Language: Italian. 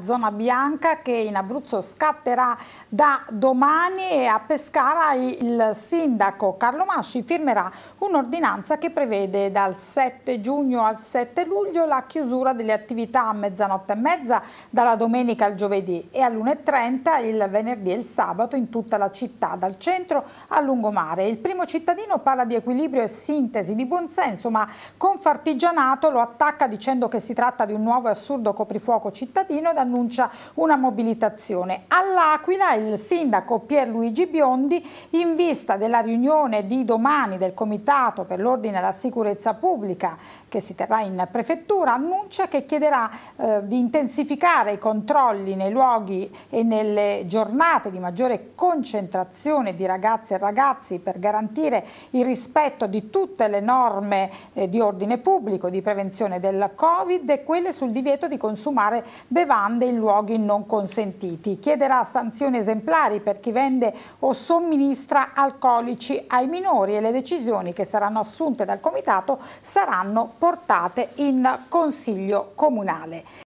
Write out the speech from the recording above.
zona bianca che in Abruzzo scatterà da domani e a Pescara il sindaco Carlo Masci firmerà un'ordinanza che prevede dal 7 giugno al 7 luglio la chiusura delle attività a mezzanotte e mezza dalla domenica al giovedì e all'1.30 il venerdì e il sabato in tutta la città dal centro al lungomare. Il primo cittadino parla di equilibrio e sintesi di buonsenso ma con fartigianato lo attacca dicendo che si tratta di un nuovo e assurdo coprifuoco cittadino da annuncia una mobilitazione. All'Aquila il sindaco Pierluigi Biondi, in vista della riunione di domani del Comitato per l'Ordine e la Sicurezza Pubblica che si terrà in prefettura, annuncia che chiederà eh, di intensificare i controlli nei luoghi e nelle giornate di maggiore concentrazione di ragazze e ragazzi per garantire il rispetto di tutte le norme eh, di ordine pubblico, di prevenzione del Covid e quelle sul divieto di consumare bevande bande in luoghi non consentiti. Chiederà sanzioni esemplari per chi vende o somministra alcolici ai minori e le decisioni che saranno assunte dal Comitato saranno portate in Consiglio Comunale.